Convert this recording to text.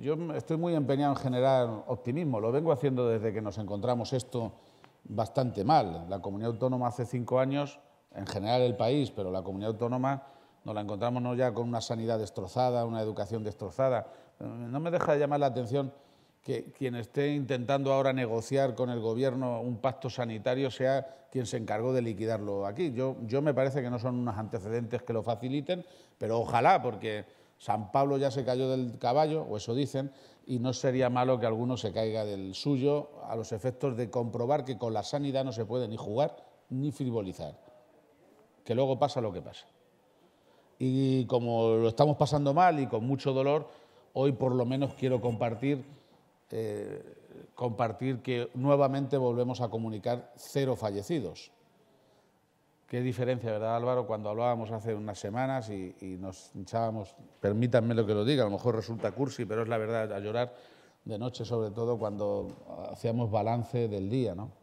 Yo estoy muy empeñado en generar optimismo. Lo vengo haciendo desde que nos encontramos esto bastante mal. La comunidad autónoma hace cinco años, en general el país, pero la comunidad autónoma nos la encontramos no ya con una sanidad destrozada, una educación destrozada. No me deja de llamar la atención que quien esté intentando ahora negociar con el gobierno un pacto sanitario sea quien se encargó de liquidarlo aquí. Yo, yo me parece que no son unos antecedentes que lo faciliten, pero ojalá, porque San Pablo ya se cayó del caballo, o eso dicen, y no sería malo que alguno se caiga del suyo a los efectos de comprobar que con la sanidad no se puede ni jugar ni frivolizar. Que luego pasa lo que pasa. Y como lo estamos pasando mal y con mucho dolor, hoy por lo menos quiero compartir, eh, compartir que nuevamente volvemos a comunicar cero fallecidos. Qué diferencia, ¿verdad, Álvaro? Cuando hablábamos hace unas semanas y, nos hinchábamos, permítanme lo que lo diga, a lo mejor resulta cursi, pero es la verdad, a llorar de noche sobre todo cuando hacíamos balance del día, ¿no?